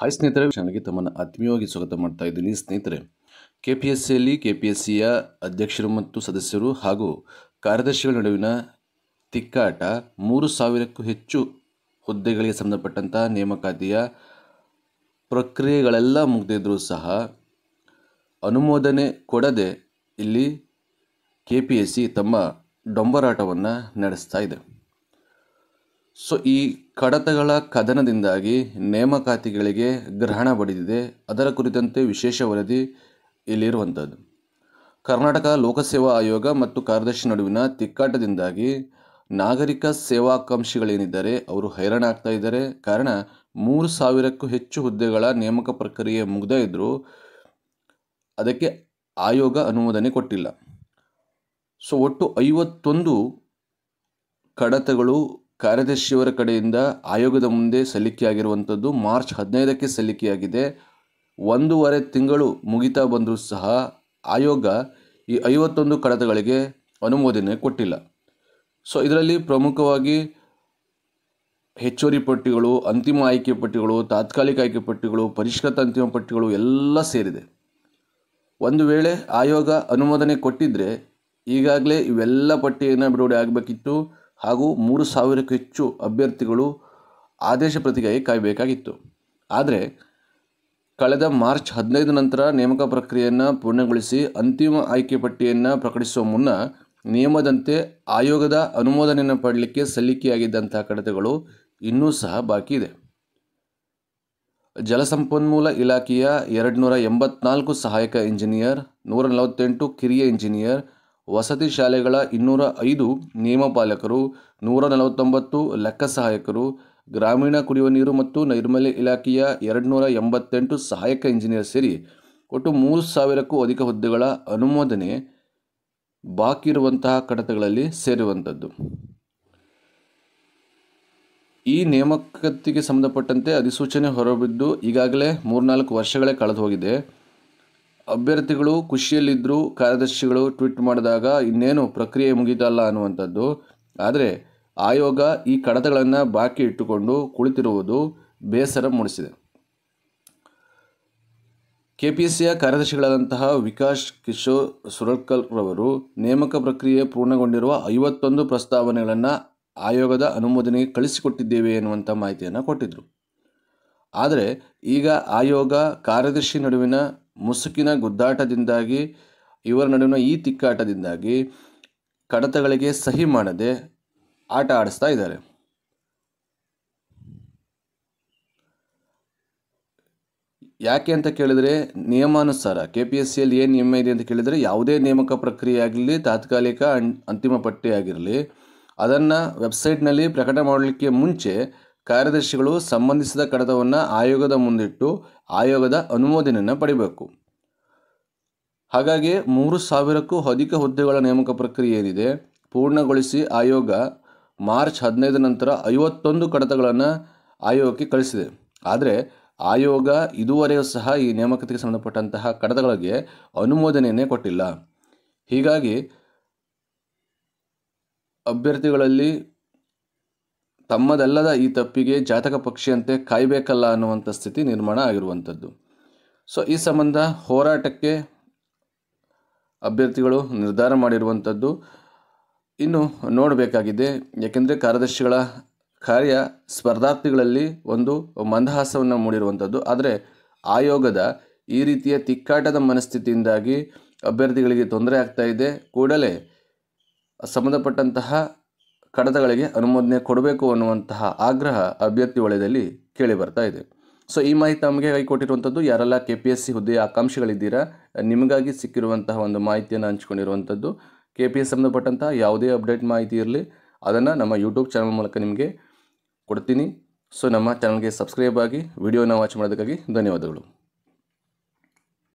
hi ಸ್ನೇಹಿತರೆ ಚಾನಲ್ಗೆ ತಮ್ಮನ್ನು ಆತ್ಮೀಯವಾಗಿ ಸ್ವಾಗತ ಮಾಡ್ತಾ ಇದ್ದೀನಿ ಸ್ನೇಹಿತರೆ ಕೆ ಪಿ ಎಸ್ ಸಿಯಲ್ಲಿ ಕೆ ಪಿ ಎಸ್ ಸಿಯ ಅಧ್ಯಕ್ಷರು ಮತ್ತು ಸದಸ್ಯರು ಹಾಗೂ ಕಾರ್ಯದರ್ಶಿಗಳ ನಡುವಿನ ತಿಕ್ಕಾಟ ಮೂರು ಸಾವಿರಕ್ಕೂ ಹೆಚ್ಚು ಹುದ್ದೆಗಳಿಗೆ ಸಂಬಂಧಪಟ್ಟಂತಹ ನೇಮಕಾತಿಯ ಪ್ರಕ್ರಿಯೆಗಳೆಲ್ಲ ಮುಗ್ದಿದ್ರೂ ಸಹ ಅನುಮೋದನೆ ಕೊಡದೆ ಇಲ್ಲಿ ಕೆ ಪಿ ಎಸ್ ಸಿ ತಮ್ಮ ಡೊಂಬರಾಟವನ್ನು ನಡೆಸ್ತಾ ಇದೆ ಸೊ ಈ ಕಡತಗಳ ಕದನದಿಂದಾಗಿ ನೇಮಕಾತಿಗಳಿಗೆ ಗ್ರಹಣ ಬಡಿದಿದೆ ಅದರ ಕುರಿತಂತೆ ವಿಶೇಷ ವರದಿ ಇಲ್ಲಿರುವಂಥದ್ದು ಕರ್ನಾಟಕ ಲೋಕಸೇವಾ ಆಯೋಗ ಮತ್ತು ಕಾರ್ಯದರ್ಶಿ ನಡುವಿನ ತಿಕ್ಕಾಟದಿಂದಾಗಿ ನಾಗರಿಕ ಸೇವಾಕಾಂಕ್ಷಿಗಳೇನಿದ್ದಾರೆ ಅವರು ಹೈರಾಣಾಗ್ತಾ ಇದ್ದಾರೆ ಕಾರಣ ಮೂರು ಸಾವಿರಕ್ಕೂ ಹೆಚ್ಚು ಹುದ್ದೆಗಳ ನೇಮಕ ಪ್ರಕ್ರಿಯೆ ಮುಗ್ದ ಇದ್ದರೂ ಅದಕ್ಕೆ ಆಯೋಗ ಅನುಮೋದನೆ ಕೊಟ್ಟಿಲ್ಲ ಸೊ ಒಟ್ಟು ಐವತ್ತೊಂದು ಕಡತಗಳು ಕಾರ್ಯದರ್ಶಿಯವರ ಕಡೆಯಿಂದ ಆಯೋಗದ ಮುಂದೆ ಸಲ್ಲಿಕೆಯಾಗಿರುವಂಥದ್ದು ಮಾರ್ಚ್ ಹದಿನೈದಕ್ಕೆ ಸಲ್ಲಿಕೆಯಾಗಿದೆ ಒಂದೂವರೆ ತಿಂಗಳು ಮುಗಿತಾ ಬಂದರೂ ಸಹ ಆಯೋಗ ಈ ಐವತ್ತೊಂದು ಕಡತಗಳಿಗೆ ಅನುಮೋದನೆ ಕೊಟ್ಟಿಲ್ಲ ಸೊ ಇದರಲ್ಲಿ ಪ್ರಮುಖವಾಗಿ ಹೆಚ್ಚುವರಿ ಪಟ್ಟಿಗಳು ಅಂತಿಮ ಆಯ್ಕೆ ಪಟ್ಟಿಗಳು ತಾತ್ಕಾಲಿಕ ಆಯ್ಕೆ ಪಟ್ಟಿಗಳು ಪರಿಷ್ಕೃತ ಅಂತಿಮ ಪಟ್ಟಿಗಳು ಎಲ್ಲ ಸೇರಿದೆ ಒಂದು ವೇಳೆ ಆಯೋಗ ಅನುಮೋದನೆ ಕೊಟ್ಟಿದ್ದರೆ ಈಗಾಗಲೇ ಇವೆಲ್ಲ ಪಟ್ಟಿಯನ್ನು ಬಿಡುಗಡೆ ಆಗಬೇಕಿತ್ತು ಹಾಗೂ ಮೂರು ಸಾವಿರಕ್ಕೂ ಹೆಚ್ಚು ಅಭ್ಯರ್ಥಿಗಳು ಆದೇಶ ಪ್ರತಿಗಾಗಿ ಕಾಯಬೇಕಾಗಿತ್ತು ಆದರೆ ಕಳೆದ ಮಾರ್ಚ್ ಹದಿನೈದು ನಂತರ ನೇಮಕ ಪ್ರಕ್ರಿಯೆಯನ್ನು ಪೂರ್ಣಗೊಳಿಸಿ ಅಂತಿಮ ಆಯ್ಕೆ ಪಟ್ಟಿಯನ್ನು ಪ್ರಕಟಿಸುವ ಮುನ್ನ ನಿಯಮದಂತೆ ಆಯೋಗದ ಅನುಮೋದನೆಯನ್ನು ಪಡಲಿಕ್ಕೆ ಸಲ್ಲಿಕೆಯಾಗಿದ್ದಂತಹ ಕಡತಗಳು ಇನ್ನೂ ಸಹ ಬಾಕಿ ಇದೆ ಜಲಸಂಪನ್ಮೂಲ ಇಲಾಖೆಯ ಎರಡು ನೂರ ಎಂಬತ್ನಾಲ್ಕು ಸಹಾಯಕ ಇಂಜಿನಿಯರ್ ನೂರ ನಲವತ್ತೆಂಟು ಕಿರಿಯ ಇಂಜಿನಿಯರ್ ವಸತಿ ಶಾಲೆಗಳ ಇನ್ನೂರ ಐದು ನಿಯಮಪಾಲಕರು ನೂರ ನಲವತ್ತೊಂಬತ್ತು ಲೆಕ್ಕ ಸಹಾಯಕರು ಗ್ರಾಮೀಣ ಕುಡಿಯುವ ನೀರು ಮತ್ತು ನೈರ್ಮಲ್ಯ ಇಲಾಖೆಯ ಎರಡು ನೂರ ಎಂಬತ್ತೆಂಟು ಸಹಾಯಕ ಇಂಜಿನಿಯರ್ ಸೇರಿ ಒಟ್ಟು ಮೂರು ಸಾವಿರಕ್ಕೂ ಅಧಿಕ ಹುದ್ದೆಗಳ ಅನುಮೋದನೆ ಬಾಕಿ ಇರುವಂತಹ ಕಡತಗಳಲ್ಲಿ ಸೇರುವಂಥದ್ದು ಈ ನೇಮಕತಿಗೆ ಸಂಬಂಧಪಟ್ಟಂತೆ ಅಧಿಸೂಚನೆ ಹೊರಬಿದ್ದು ಈಗಾಗಲೇ ಮೂರ್ನಾಲ್ಕು ವರ್ಷಗಳೇ ಕಳೆದು ಹೋಗಿದೆ ಅಭ್ಯರ್ಥಿಗಳು ಖುಷಿಯಲ್ಲಿದ್ದರೂ ಕಾರ್ಯದರ್ಶಿಗಳು ಟ್ವೀಟ್ ಮಾಡಿದಾಗ ಇನ್ನೇನು ಪ್ರಕ್ರಿಯೆ ಮುಗಿದಲ್ಲ ಅನ್ನುವಂಥದ್ದು ಆದರೆ ಆಯೋಗ ಈ ಕಡತಗಳನ್ನು ಬಾಕಿ ಇಟ್ಟುಕೊಂಡು ಕುಳಿತಿರುವುದು ಬೇಸರ ಮೂಡಿಸಿದೆ ಕೆ ಪಿ ಸಿಯ ಕಾರ್ಯದರ್ಶಿಗಳಾದಂತಹ ವಿಕಾಸ್ ಕಿಶೋರ್ ಸುರಳ್ಕಲ್ರವರು ನೇಮಕ ಪ್ರಕ್ರಿಯೆ ಪೂರ್ಣಗೊಂಡಿರುವ ಐವತ್ತೊಂದು ಪ್ರಸ್ತಾವನೆಗಳನ್ನು ಆಯೋಗದ ಅನುಮೋದನೆಗೆ ಕಳಿಸಿಕೊಟ್ಟಿದ್ದೇವೆ ಎನ್ನುವಂಥ ಮಾಹಿತಿಯನ್ನು ಕೊಟ್ಟಿದ್ದರು ಆದರೆ ಈಗ ಆಯೋಗ ಕಾರ್ಯದರ್ಶಿ ನಡುವಿನ ಮುಸುಕಿನ ಗುದ್ದಾಟದಿಂದಾಗಿ ಇವರ ನಡುವಿನ ಈ ತಿಕ್ಕಾಟದಿಂದಾಗಿ ಕಡತಗಳಿಗೆ ಸಹಿ ಮಾಡದೆ ಆಟ ಆಡಿಸ್ತಾ ಇದ್ದಾರೆ ಯಾಕೆ ಅಂತ ಕೇಳಿದರೆ ನಿಯಮಾನುಸಾರ ಕೆ ಪಿ ಎಸ್ ಸಿಯಲ್ಲಿ ಏನು ನಿಯಮ ಇದೆ ಅಂತ ಕೇಳಿದರೆ ಯಾವುದೇ ನೇಮಕ ಪ್ರಕ್ರಿಯೆ ಆಗಿರಲಿ ತಾತ್ಕಾಲಿಕ ಅಂತಿಮ ಪಟ್ಟಿ ಆಗಿರಲಿ ಅದನ್ನು ವೆಬ್ಸೈಟ್ನಲ್ಲಿ ಪ್ರಕಟ ಮಾಡಲಿಕ್ಕೆ ಮುಂಚೆ ಕಾರ್ಯದರ್ಶಿಗಳು ಸಂಬಂಧಿಸಿದ ಕಡತವನ್ನು ಆಯೋಗದ ಮುಂದಿಟ್ಟು ಆಯೋಗದ ಅನುಮೋದನೆಯನ್ನು ಪಡಿಬೇಕು ಹಾಗಾಗಿ ಮೂರು ಸಾವಿರಕ್ಕೂ ಅಧಿಕ ಹುದ್ದೆಗಳ ನೇಮಕ ಪ್ರಕ್ರಿಯೆ ಏನಿದೆ ಪೂರ್ಣಗೊಳಿಸಿ ಆಯೋಗ ಮಾರ್ಚ್ ಹದಿನೈದು ನಂತರ ಐವತ್ತೊಂದು ಕಡತಗಳನ್ನು ಆಯೋಗಕ್ಕೆ ಕಳಿಸಿದೆ ಆದರೆ ಆಯೋಗ ಇದುವರೆಗೂ ಸಹ ಈ ನೇಮಕತೆಗೆ ಸಂಬಂಧಪಟ್ಟಂತಹ ಕಡತಗಳಿಗೆ ಅನುಮೋದನೆಯನ್ನೇ ಕೊಟ್ಟಿಲ್ಲ ಹೀಗಾಗಿ ಅಭ್ಯರ್ಥಿಗಳಲ್ಲಿ ತಮ್ಮದಲ್ಲದ ಈ ತಪ್ಪಿಗೆ ಜಾತಕ ಪಕ್ಷಿಯಂತೆ ಕಾಯಬೇಕಲ್ಲ ಅನ್ನುವಂಥ ಸ್ಥಿತಿ ನಿರ್ಮಾಣ ಆಗಿರುವಂಥದ್ದು ಸೊ ಈ ಸಂಬಂಧ ಹೋರಾಟಕ್ಕೆ ಅಭ್ಯರ್ಥಿಗಳು ನಿರ್ಧಾರ ಮಾಡಿರುವಂಥದ್ದು ಇನ್ನು ನೋಡಬೇಕಾಗಿದೆ ಏಕೆಂದರೆ ಕಾರ್ಯದರ್ಶಿಗಳ ಕಾರ್ಯ ಸ್ಪರ್ಧಾರ್ಥಿಗಳಲ್ಲಿ ಒಂದು ಮಂದಹಾಸವನ್ನು ಮೂಡಿರುವಂಥದ್ದು ಆದರೆ ಆಯೋಗದ ಈ ರೀತಿಯ ತಿಕ್ಕಾಟದ ಮನಸ್ಥಿತಿಯಿಂದಾಗಿ ಅಭ್ಯರ್ಥಿಗಳಿಗೆ ತೊಂದರೆ ಆಗ್ತಾ ಇದೆ ಕೂಡಲೇ ಸಂಬಂಧಪಟ್ಟಂತಹ ಕಡತಗಳಿಗೆ ಅನುಮೋದನೆ ಕೊಡಬೇಕು ಅನ್ನುವಂತಹ ಆಗ್ರಹ ಅಭ್ಯರ್ಥಿ ವಲಯದಲ್ಲಿ ಕೇಳಿ ಬರ್ತಾ ಇದೆ ಸೊ ಈ ಮಾಹಿತಿ ನಮಗೆ ಕೈ ಕೊಟ್ಟಿರುವಂಥದ್ದು ಯಾರೆಲ್ಲ ಕೆ ಪಿ ಎಸ್ ಸಿ ಹುದ್ದೆಯ ಆಕಾಂಕ್ಷಿಗಳಿದ್ದೀರಾ ನಿಮಗಾಗಿ ಸಿಕ್ಕಿರುವಂತಹ ಒಂದು ಮಾಹಿತಿಯನ್ನು ಹಂಚ್ಕೊಂಡಿರುವಂಥದ್ದು ಕೆ ಪಿ ಎಸ್ ಸಂಬಂಧಪಟ್ಟಂಥ ಯಾವುದೇ ಅಪ್ಡೇಟ್ ಮಾಹಿತಿ ಇರಲಿ ಅದನ್ನು ನಮ್ಮ ಯೂಟ್ಯೂಬ್ ಚಾನಲ್ ಮೂಲಕ ನಿಮಗೆ ಕೊಡ್ತೀನಿ ಸೊ ನಮ್ಮ ಚಾನಲ್ಗೆ ಸಬ್ಸ್ಕ್ರೈಬ್ ಆಗಿ ವಿಡಿಯೋನ ವಾಚ್ ಮಾಡೋದಕ್ಕಾಗಿ ಧನ್ಯವಾದಗಳು